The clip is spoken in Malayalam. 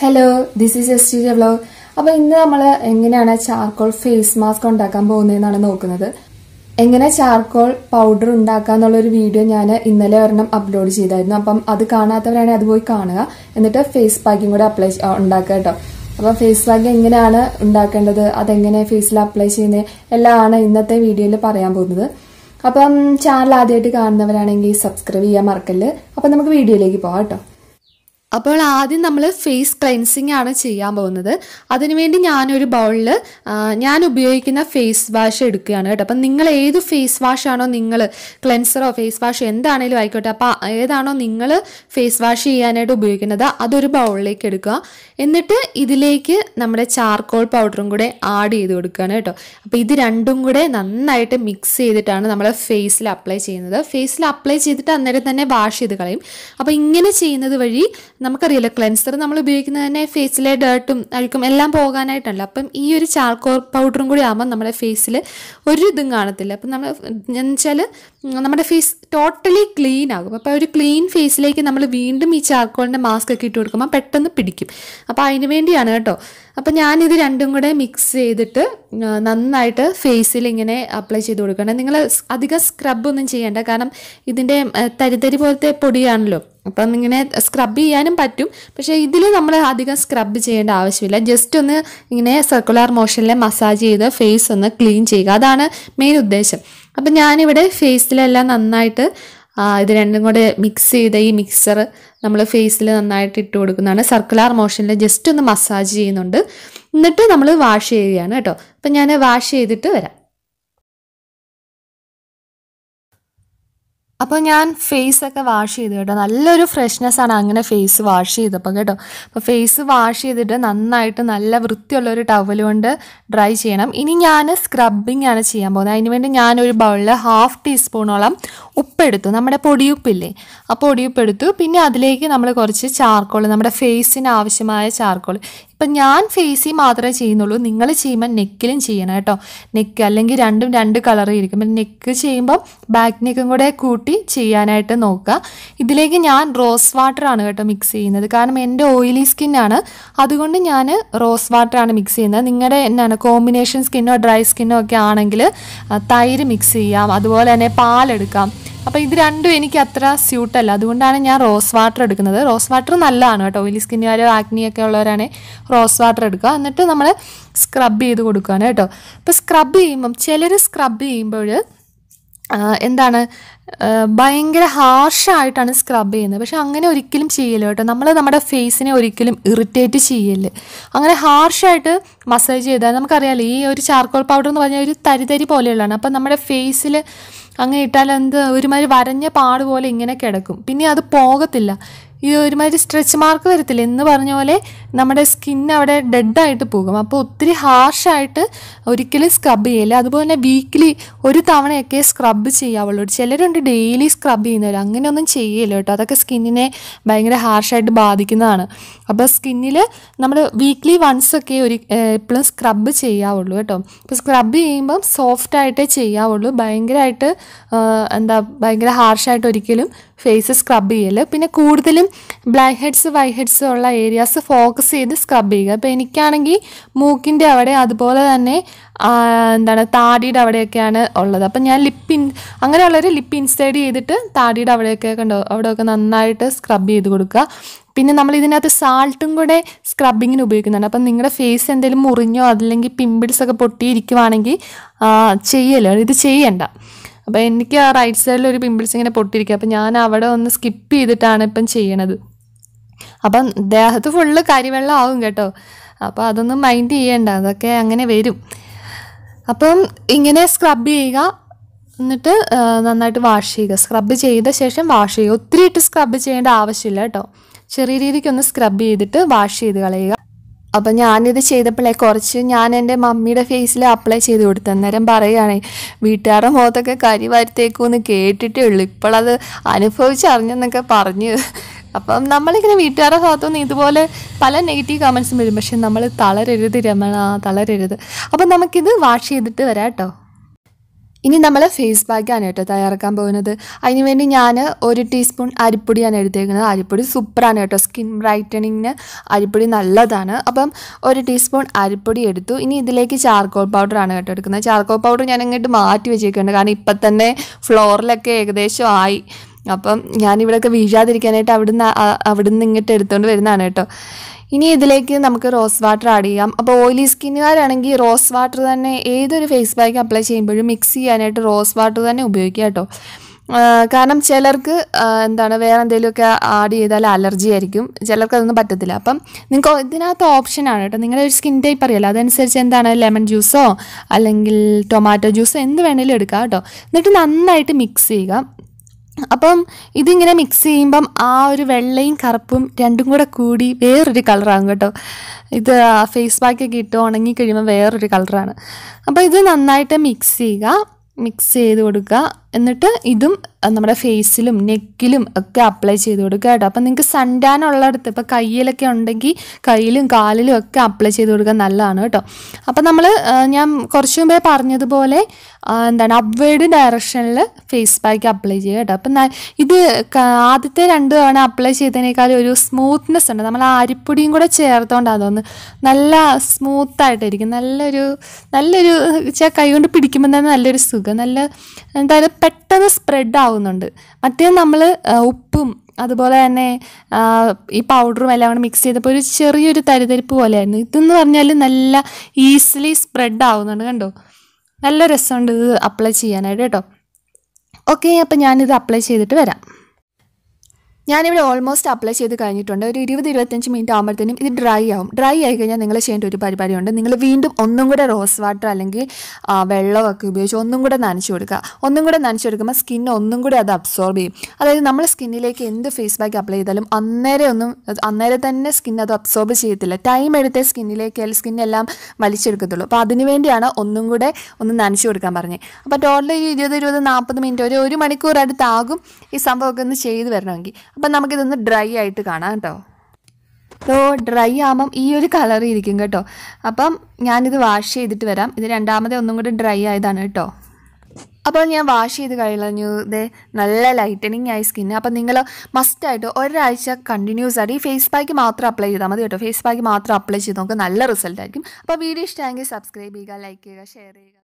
hello this is S T ജവ്ലോ അപ്പോൾ ഇന്ന് നമ്മൾ എങ്ങനെയാണ് ചാർക്കോൾ ഫേസ് മാസ്ക് ഉണ്ടാക്കാൻ പോകുന്നതെന്നാണ് നോക്കുന്നത് എങ്ങനെ ചാർക്കോൾ പൗഡർ ഉണ്ടാക്കുക എന്നുള്ളൊരു വീഡിയോ ഞാൻ ഇന്നലെ ഒരെണ്ണം അപ്ലോഡ് ചെയ്തായിരുന്നു അപ്പം അത് കാണാത്തവരാണെങ്കിൽ അത് പോയി കാണുക എന്നിട്ട് ഫേസ് പാക്കിംഗ് കൂടെ അപ്ലൈ ഉണ്ടാക്കുക കേട്ടോ അപ്പം ഫേസ് പാക്ക് എങ്ങനെയാണ് ഉണ്ടാക്കേണ്ടത് അതെങ്ങനെ ഫേസിൽ അപ്ലൈ ചെയ്യുന്നത് എല്ലാമാണ് ഇന്നത്തെ വീഡിയോയിൽ പറയാൻ പോകുന്നത് അപ്പം ചാനൽ ആദ്യമായിട്ട് കാണുന്നവരാണെങ്കിൽ സബ്സ്ക്രൈബ് ചെയ്യാൻ മറക്കല്ല് അപ്പം നമുക്ക് വീഡിയോയിലേക്ക് പോകാം കേട്ടോ അപ്പോൾ ആദ്യം നമ്മൾ ഫേസ് ക്ലെൻസിങ് ആണ് ചെയ്യാൻ പോകുന്നത് അതിനുവേണ്ടി ഞാനൊരു ബൗളിൽ ഞാൻ ഉപയോഗിക്കുന്ന ഫേസ് വാഷ് എടുക്കുകയാണ് കേട്ടോ അപ്പം നിങ്ങൾ ഏത് ഫേസ് വാഷാണോ നിങ്ങൾ ക്ലെൻസറോ ഫേസ് വാഷ് എന്താണേലും ആയിക്കോട്ടെ അപ്പോൾ ഏതാണോ നിങ്ങൾ ഫേസ് വാഷ് ചെയ്യാനായിട്ട് ഉപയോഗിക്കുന്നത് അതൊരു ബൗളിലേക്ക് എടുക്കുക എന്നിട്ട് ഇതിലേക്ക് നമ്മുടെ ചാർക്കോൾ പൗഡറും കൂടെ ആഡ് ചെയ്ത് കൊടുക്കുകയാണ് കേട്ടോ അപ്പോൾ ഇത് രണ്ടും കൂടെ നന്നായിട്ട് മിക്സ് ചെയ്തിട്ടാണ് നമ്മൾ ഫേസിൽ അപ്ലൈ ചെയ്യുന്നത് ഫേസിൽ അപ്ലൈ ചെയ്തിട്ട് അന്നേരം തന്നെ വാഷ് ചെയ്ത് കളയും അപ്പോൾ ഇങ്ങനെ ചെയ്യുന്നത് വഴി നമുക്കറിയാലോ ക്ലെൻസർ നമ്മൾ ഉപയോഗിക്കുന്നത് തന്നെ ഫേസിലെ ഡേർട്ടും അഴുക്കും എല്ലാം പോകാനായിട്ടല്ല അപ്പം ഈ ഒരു ചാർക്കോൾ പൗഡറും കൂടി ആകുമ്പോൾ നമ്മുടെ ഫേസിൽ ഒരു ഇതും കാണത്തില്ല അപ്പം നമ്മൾ എന്നുവെച്ചാൽ നമ്മുടെ ഫേസ് ടോട്ടലി ക്ലീൻ ആകും അപ്പോൾ ഒരു ക്ലീൻ ഫേസിലേക്ക് നമ്മൾ വീണ്ടും ഈ ചാർക്കോളിൻ്റെ മാസ്ക് ഒക്കെ ഇട്ട് കൊടുക്കുമ്പോൾ പെട്ടെന്ന് പിടിക്കും അപ്പോൾ അതിന് വേണ്ടിയാണ് കേട്ടോ അപ്പോൾ ഞാനിത് രണ്ടും കൂടെ മിക്സ് ചെയ്തിട്ട് നന്നായിട്ട് ഫേസിൽ ഇങ്ങനെ അപ്ലൈ ചെയ്ത് കൊടുക്കണം നിങ്ങൾ അധികം സ്ക്രബ് ഒന്നും ചെയ്യേണ്ട കാരണം ഇതിൻ്റെ തരിതരി പോലത്തെ പൊടിയാണല്ലോ അപ്പം ഇങ്ങനെ സ്ക്രബ് ചെയ്യാനും പറ്റും പക്ഷേ ഇതിൽ നമ്മൾ അധികം സ്ക്രബ് ചെയ്യേണ്ട ആവശ്യമില്ല ജസ്റ്റ് ഒന്ന് ഇങ്ങനെ സർക്കുലർ മോഷനിൽ മസാജ് ചെയ്ത് ഫേസ് ഒന്ന് ക്ലീൻ ചെയ്യുക അതാണ് മെയിൻ ഉദ്ദേശം അപ്പം ഞാനിവിടെ ഫേസിലെല്ലാം നന്നായിട്ട് ഇത് രണ്ടും കൂടെ മിക്സ് ചെയ്ത ഈ മിക്സർ നമ്മൾ ഫേസിൽ നന്നായിട്ട് ഇട്ട് കൊടുക്കുന്നതാണ് സർക്കുലർ മോഷനിൽ ജസ്റ്റ് ഒന്ന് മസാജ് ചെയ്യുന്നുണ്ട് എന്നിട്ട് നമ്മൾ വാഷ് ചെയ്യുകയാണ് കേട്ടോ അപ്പം ഞാൻ വാഷ് ചെയ്തിട്ട് വരാം അപ്പോൾ ഞാൻ ഫേസ് ഒക്കെ വാഷ് ചെയ്തു കേട്ടോ നല്ലൊരു ഫ്രഷ്നെസ് ആണ് അങ്ങനെ ഫേസ് വാഷ് ചെയ്തപ്പോൾ കേട്ടോ അപ്പോൾ ഫേസ് വാഷ് ചെയ്തിട്ട് നന്നായിട്ട് നല്ല വൃത്തിയുള്ളൊരു ടവൽ കൊണ്ട് ഡ്രൈ ചെയ്യണം ഇനി ഞാൻ സ്ക്രബിങ് ആണ് ചെയ്യാൻ പോകുന്നത് അതിന് വേണ്ടി ഞാനൊരു ബൗളിൽ ഹാഫ് ടീസ്പൂണോളം ഉപ്പെടുത്തു നമ്മുടെ പൊടിയുപ്പില്ലേ ആ പൊടിയുപ്പെടുത്തു പിന്നെ അതിലേക്ക് നമ്മൾ കുറച്ച് ചാർക്കോൾ നമ്മുടെ ഫേസിന് ആവശ്യമായ ചാർക്കോൾ ഇപ്പം ഞാൻ ഫേസിൽ മാത്രമേ ചെയ്യുന്നുള്ളൂ നിങ്ങൾ ചെയ്യുമ്പോൾ നെക്കിലും ചെയ്യണം കേട്ടോ നെക്ക് അല്ലെങ്കിൽ രണ്ടും രണ്ട് കളർ ഇരിക്കും പിന്നെ നെക്ക് ചെയ്യുമ്പോൾ ബാക്ക് നെക്കും കൂടെ കൂട്ടി ചെയ്യാനായിട്ട് നോക്കുക ഇതിലേക്ക് ഞാൻ റോസ് വാട്ടറാണ് കേട്ടോ മിക്സ് ചെയ്യുന്നത് കാരണം എൻ്റെ ഓയിലി സ്കിന്നാണ് അതുകൊണ്ട് ഞാൻ റോസ് വാട്ടറാണ് മിക്സ് ചെയ്യുന്നത് നിങ്ങളുടെ എന്നാണ് കോമ്പിനേഷൻ സ്കിന്നോ ഡ്രൈ സ്കിന്നോ ഒക്കെ ആണെങ്കിൽ തൈര് മിക്സ് ചെയ്യാം അതുപോലെ തന്നെ പാലെടുക്കാം അപ്പോൾ ഇത് രണ്ടും എനിക്ക് അത്ര സ്യൂട്ടല്ല അതുകൊണ്ടാണ് ഞാൻ റോസ് വാട്ടർ എടുക്കുന്നത് റോസ് വാട്ടർ നല്ലതാണ് കേട്ടോ ഓയിലി സ്കിന്നുകാർ ആക്നിയൊക്കെ ഉള്ളവരാണെങ്കിൽ റോസ് വാട്ടർ എടുക്കുക എന്നിട്ട് നമ്മൾ സ്ക്രബ് ചെയ്ത് കൊടുക്കുകയാണ് കേട്ടോ അപ്പോൾ സ്ക്രബ് ചെയ്യുമ്പം ചിലർ സ്ക്രബ് ചെയ്യുമ്പോൾ എന്താണ് ഭയങ്കര ഹാർഷായിട്ടാണ് സ്ക്രബ് ചെയ്യുന്നത് പക്ഷെ അങ്ങനെ ഒരിക്കലും ചെയ്യല്ലോ കേട്ടോ നമ്മൾ നമ്മുടെ ഫേസിനെ ഒരിക്കലും ഇറിറ്റേറ്റ് ചെയ്യല്ലേ അങ്ങനെ ഹാർഷായിട്ട് മസാജ് ചെയ്താൽ നമുക്കറിയാമല്ലോ ഈ ഒരു ചാർക്കോൾ പൗഡർ എന്ന് പറഞ്ഞാൽ ഒരു തരിതരി പോലെയുള്ളതാണ് അപ്പം നമ്മുടെ ഫേസിൽ അങ്ങനെ ഇട്ടാൽ എന്ത് ഒരുമാതിരി വരഞ്ഞ പാട് പോലെ ഇങ്ങനെ കിടക്കും പിന്നെ അത് പോകത്തില്ല ഇത് ഒരുമാതിരി സ്ട്രെച്ച് മാർക്ക് വരത്തില്ല എന്ന് പറഞ്ഞ പോലെ നമ്മുടെ സ്കിൻ അവിടെ ഡെഡായിട്ട് പോകും അപ്പോൾ ഒത്തിരി ഹാർഷായിട്ട് ഒരിക്കലും സ്ക്രബ് ചെയ്യില്ല അതുപോലെ തന്നെ വീക്കിലി ഒരു തവണയൊക്കെ സ്ക്രബ് ചെയ്യാവുള്ളൂ ചിലരുണ്ട് ഡെയിലി സ്ക്രബ് ചെയ്യുന്നവർ അങ്ങനെയൊന്നും ചെയ്യില്ല കേട്ടോ അതൊക്കെ സ്കിന്നിനെ ഭയങ്കര ഹാർഷായിട്ട് ബാധിക്കുന്നതാണ് അപ്പോൾ സ്കിന്നിൽ നമ്മൾ വീക്കിലി വൺസ് ഒക്കെ ഒരു എപ്പോഴും സ്ക്രബ് ചെയ്യാവുള്ളൂ കേട്ടോ ഇപ്പോൾ സ്ക്രബ് ചെയ്യുമ്പം സോഫ്റ്റായിട്ടേ ചെയ്യാവുള്ളൂ ഭയങ്കരമായിട്ട് എന്താ ഭയങ്കര ഹാർഷായിട്ട് ഒരിക്കലും ഫേസ് സ്ക്രബ് ചെയ്യൽ പിന്നെ കൂടുതലും ബ്ലാക്ക് ഹെഡ്സ് വൈറ്റ് ഹെഡ്സ് ഉള്ള ഏരിയാസ് ഫോക്കസ് ചെയ്ത് സ്ക്രബ് ചെയ്യുക അപ്പോൾ എനിക്കാണെങ്കിൽ മൂക്കിൻ്റെ അവിടെ അതുപോലെ തന്നെ എന്താണ് താടിയുടെ അവിടെയൊക്കെയാണ് ഉള്ളത് അപ്പം ഞാൻ ലിപ്പിൻ അങ്ങനെയുള്ളൊരു ലിപ്പ് ഇൻസ്റ്റേഡ് ചെയ്തിട്ട് താടിയുടെ അവിടെയൊക്കെ കണ്ടോ അവിടെയൊക്കെ നന്നായിട്ട് സ്ക്രബ് ചെയ്ത് കൊടുക്കുക പിന്നെ നമ്മൾ ഇതിനകത്ത് സാൾട്ടും കൂടെ സ്ക്രബിങ്ങിന് ഉപയോഗിക്കുന്നുണ്ട് അപ്പം നിങ്ങളുടെ ഫേസ് എന്തെങ്കിലും മുറിഞ്ഞോ അതല്ലെങ്കിൽ പിമ്പിൾസൊക്കെ ഒക്കെ പൊട്ടിയിരിക്കുവാണെങ്കിൽ ചെയ്യലോ ഇത് ചെയ്യണ്ട അപ്പോൾ എനിക്ക് ആ റൈറ്റ് സൈഡിൽ ഒരു പിമ്പിൾസ് ഇങ്ങനെ പൊട്ടിയിരിക്കുക അപ്പോൾ ഞാൻ അവിടെ ഒന്ന് സ്കിപ്പ് ചെയ്തിട്ടാണ് ഇപ്പം ചെയ്യണത് അപ്പം ദേഹത്ത് ഫുള്ള് കരിവെള്ളം ആവും കേട്ടോ അപ്പോൾ അതൊന്നും മൈൻഡ് ചെയ്യേണ്ട അതൊക്കെ അങ്ങനെ വരും അപ്പം ഇങ്ങനെ സ്ക്രബ് ചെയ്യുക എന്നിട്ട് നന്നായിട്ട് വാഷ് ചെയ്യുക സ്ക്രബ് ചെയ്ത ശേഷം വാഷ് ചെയ്യുക ഒത്തിരി ഇട്ട് സ്ക്രബ് ചെയ്യേണ്ട ആവശ്യമില്ല കേട്ടോ ചെറിയ രീതിക്കൊന്ന് സ്ക്രബ് ചെയ്തിട്ട് വാഷ് ചെയ്ത് കളയുക അപ്പം ഞാനിത് ചെയ്തപ്പോഴേ കുറച്ച് ഞാൻ എൻ്റെ മമ്മിയുടെ ഫേസിൽ അപ്ലൈ ചെയ്ത് കൊടുത്തു അന്നേരം പറയുകയാണെ വീട്ടുകാരുടെ മുഖത്തൊക്കെ കരി വരുത്തേക്കുമെന്ന് കേട്ടിട്ടേ ഉള്ളൂ ഇപ്പോഴത് അനുഭവിച്ചറിഞ്ഞെന്നൊക്കെ പറഞ്ഞു അപ്പം നമ്മളിങ്ങനെ വീട്ടുകാരുടെ ഭാഗത്തുനിന്ന് ഇതുപോലെ പല നെഗറ്റീവ് കമൻസും വരും പക്ഷെ നമ്മൾ തളരരുത് രമണ തളരരുത് അപ്പം നമുക്കിത് വാഷ് ചെയ്തിട്ട് വരാം കേട്ടോ ഇനി നമ്മൾ ഫേസ് പാക്കാണ് കേട്ടോ തയ്യാറാക്കാൻ പോകുന്നത് അതിന് വേണ്ടി ഞാൻ ഒരു ടീസ്പൂൺ അരിപ്പൊടിയാണ് എടുത്തേക്കുന്നത് അരിപ്പൊടി സൂപ്പറാണ് കേട്ടോ സ്കിൻ ബ്രൈറ്റനിങ്ങിന് അരിപ്പൊടി നല്ലതാണ് അപ്പം ഒരു ടീസ്പൂൺ അരിപ്പൊടി എടുത്തു ഇനി ഇതിലേക്ക് ചാർക്കോൾ പൗഡറാണ് കേട്ടോ എടുക്കുന്നത് ചാർക്കോൾ പൗഡർ ഞാൻ അങ്ങോട്ട് മാറ്റി വെച്ചേക്കുന്നുണ്ട് കാരണം ഇപ്പം തന്നെ ഫ്ലോറിലൊക്കെ ഏകദേശം ആയി അപ്പം ഞാനിവിടെയൊക്കെ വീഴാതിരിക്കാനായിട്ട് അവിടുന്ന് അവിടുന്ന് ഇങ്ങോട്ട് എടുത്തുകൊണ്ട് വരുന്നതാണ് കേട്ടോ ഇനി ഇതിലേക്ക് നമുക്ക് റോസ് വാട്ടർ ആഡ് ചെയ്യാം അപ്പോൾ ഓയിലി സ്കിന്നുകാരാണെങ്കിൽ റോസ് വാട്ടർ തന്നെ ഏതൊരു ഫേസ് പാക്ക് അപ്ലൈ ചെയ്യുമ്പോഴും മിക്സ് ചെയ്യാനായിട്ട് റോസ് വാട്ടർ തന്നെ ഉപയോഗിക്കുക കേട്ടോ കാരണം ചിലർക്ക് എന്താണ് വേറെ എന്തെങ്കിലുമൊക്കെ ആഡ് ചെയ്താൽ അലർജി ആയിരിക്കും ചിലർക്ക് അതൊന്നും പറ്റത്തില്ല അപ്പം നിങ്ങൾക്ക് ഇതിനകത്ത് ഓപ്ഷനാണ് കേട്ടോ നിങ്ങളുടെ ഒരു സ്കിൻ ടൈപ്പ് അറിയാലോ അതനുസരിച്ച് എന്താണ് ലെമൺ ജ്യൂസോ അല്ലെങ്കിൽ ടൊമാറ്റോ ജ്യൂസോ എന്ത് വേണമെങ്കിലും എടുക്കാം കേട്ടോ എന്നിട്ട് നന്നായിട്ട് മിക്സ് ചെയ്യുക അപ്പം ഇതിങ്ങനെ മിക്സ് ചെയ്യുമ്പം ആ ഒരു വെള്ളയും കറുപ്പും രണ്ടും കൂടെ കൂടി വേറൊരു കളറാകും കേട്ടോ ഇത് ഫേസ് പാക്കൊക്കെ ഇട്ട് ഉണങ്ങി കഴിയുമ്പോൾ വേറൊരു കളറാണ് അപ്പോൾ ഇത് നന്നായിട്ട് മിക്സ് ചെയ്യുക മിക്സ് ചെയ്ത് കൊടുക്കുക എന്നിട്ട് ഇതും നമ്മുടെ ഫേസിലും നെക്കിലും ഒക്കെ അപ്ലൈ ചെയ്ത് കൊടുക്കുക കേട്ടോ അപ്പം നിങ്ങൾക്ക് സൺടാൻ ഉള്ളിടത്ത് ഇപ്പോൾ കയ്യിലൊക്കെ ഉണ്ടെങ്കിൽ കയ്യിലും കാലിലും ഒക്കെ അപ്ലൈ ചെയ്ത് കൊടുക്കാൻ നല്ലതാണ് കേട്ടോ അപ്പം നമ്മൾ ഞാൻ കുറച്ച് മുമ്പേ പറഞ്ഞതുപോലെ എന്താണ് അപ്വേഡ് ഡയറക്ഷനിൽ ഫേസ് പാക്ക് അപ്ലൈ ചെയ്യുക കേട്ടോ അപ്പം ഇത് ആദ്യത്തെ രണ്ട് തവണ അപ്ലൈ ചെയ്തതിനേക്കാളും ഒരു സ്മൂത്ത്നെസ് ഉണ്ട് നമ്മൾ അരിപ്പൊടിയും കൂടെ ചേർത്തോണ്ട് അതൊന്ന് നല്ല സ്മൂത്തായിട്ടായിരിക്കും നല്ലൊരു നല്ലൊരു വെച്ചാൽ കൈ കൊണ്ട് പിടിക്കുമ്പോൾ തന്നെ നല്ലൊരു സുഖം നല്ല എന്തായാലും പെട്ടെന്ന് സ്പ്രെഡ് ആവുന്നുണ്ട് മറ്റേ നമ്മൾ ഉപ്പും അതുപോലെ തന്നെ ഈ പൗഡറും എല്ലാം കൂടെ മിക്സ് ചെയ്തപ്പോൾ ഒരു ചെറിയൊരു തരിതരിപ്പ് പോലെയായിരുന്നു ഇതെന്ന് പറഞ്ഞാൽ നല്ല ഈസിലി സ്പ്രെഡ് ആവുന്നുണ്ട് കണ്ടോ നല്ല രസമുണ്ട് ഇത് അപ്ലൈ ചെയ്യാനായിട്ട് കേട്ടോ ഓക്കെ അപ്പം ഞാനിത് അപ്ലൈ ചെയ്തിട്ട് വരാം ഞാനിവിടെ ഓൾമോസ്റ്റ് അപ്ലൈ ചെയ്ത് കഴിഞ്ഞിട്ടുണ്ട് ഒരു ഇരുപത് ഇരുപത്തഞ്ച് മിനിറ്റ് ആകുമ്പോഴത്തേനും ഇത് ഡ്രൈ ആവും ഡ്രൈ ആയി കഴിഞ്ഞാൽ നിങ്ങൾ ചെയ്യേണ്ട ഒരു പരിപാടിയുണ്ട് നിങ്ങൾ വീണ്ടും ഒന്നും കൂടെ റോസ് വാട്ടർ അല്ലെങ്കിൽ വെള്ളമൊക്കെ ഉപയോഗിച്ച് ഒന്നും കൂടെ നനച്ചു കൊടുക്കുക ഒന്നും കൂടെ നനച്ചു കൊടുക്കുമ്പോൾ സ്കിൻ ഒന്നും കൂടെ അത് അബ്സോർബ് ചെയ്യും അതായത് നമ്മൾ സ്കിന്നിലേക്ക് എന്ത് ഫേസ് പാക്ക് അപ്ലൈ ചെയ്താലും അന്നേരം ഒന്നും അന്നേരം തന്നെ സ്കിൻ അത് അബ്സോർബ് ചെയ്യത്തില്ല ടൈം എടുത്തേ സ്കിന്നിലേക്ക് സ്കിന്നെല്ലാം വലിച്ചെടുക്കത്തുള്ളൂ അപ്പോൾ അതിനു വേണ്ടിയാണ് ഒന്നും കൂടെ ഒന്ന് നനച്ചു കൊടുക്കാൻ പറഞ്ഞത് അപ്പോൾ ടോട്ടൽ ഒരു ഇരുപത് ഇരുപത് നാൽപ്പത് മിനിറ്റ് ഒരു ഒരു മണിക്കൂർ അടുത്താകും ഈ സംഭവമൊക്കെ ഒന്ന് ചെയ്ത് വരണമെങ്കിൽ അപ്പം നമുക്കിതൊന്ന് ഡ്രൈ ആയിട്ട് കാണാം കേട്ടോ അപ്പോൾ ഡ്രൈ ആകുമ്പം ഈ ഒരു കളർ ഇരിക്കും കേട്ടോ അപ്പം ഞാനിത് വാഷ് ചെയ്തിട്ട് വരാം ഇത് രണ്ടാമതേ ഒന്നും കൂടി ഡ്രൈ ആയതാണ് കേട്ടോ അപ്പോൾ ഞാൻ വാഷ് ചെയ്ത് കഴിഞ്ഞു ഇത് നല്ല ലൈറ്റനിങ് ആയി സ്കിന്ന് അപ്പോൾ നിങ്ങൾ മസ്റ്റായിട്ട് ഒരാഴ്ച കണ്ടിന്യൂസ് ആയിട്ട് ഈ ഫേസ് പാക്ക് മാത്രം അപ്ലൈ ചെയ്താൽ മതി കേട്ടോ ഫേസ് പാക്ക് മാത്രം അപ്ലൈ ചെയ്ത് നോക്കുക നല്ല റിസൾട്ട് ആയിരിക്കും അപ്പോൾ വീഡിയോ ഇഷ്ടമായെങ്കിൽ സബ്സ്ക്രൈബ് ചെയ്യുക ലൈക്ക് ചെയ്യുക ഷെയർ ചെയ്യുക